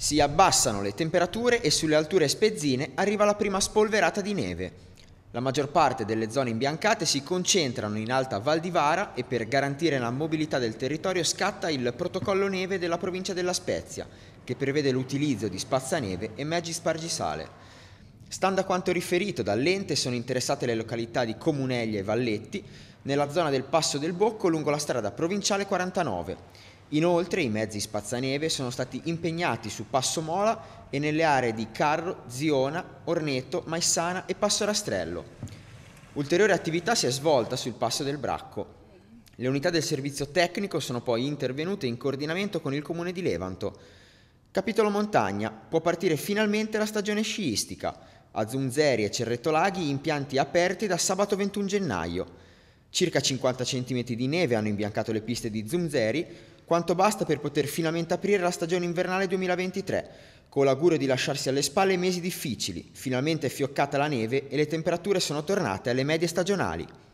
Si abbassano le temperature e sulle alture spezzine arriva la prima spolverata di neve. La maggior parte delle zone imbiancate si concentrano in alta Val di Vara e per garantire la mobilità del territorio scatta il protocollo neve della provincia della Spezia, che prevede l'utilizzo di spazzaneve e mezzi spargisale. Stando a quanto riferito dall'ente sono interessate le località di Comuneglia e Valletti, nella zona del Passo del Bocco lungo la strada provinciale 49. Inoltre i mezzi spazzaneve sono stati impegnati su Passo Mola e nelle aree di Carro, Ziona, Orneto, Maissana e Passo Rastrello. Ulteriore attività si è svolta sul Passo del Bracco. Le unità del servizio tecnico sono poi intervenute in coordinamento con il comune di Levanto. Capitolo montagna, può partire finalmente la stagione sciistica. A Zunzeri e Cerretolaghi impianti aperti da sabato 21 gennaio. Circa 50 cm di neve hanno imbiancato le piste di Zunzeri, quanto basta per poter finalmente aprire la stagione invernale 2023, con l'augurio di lasciarsi alle spalle mesi difficili, finalmente è fioccata la neve e le temperature sono tornate alle medie stagionali.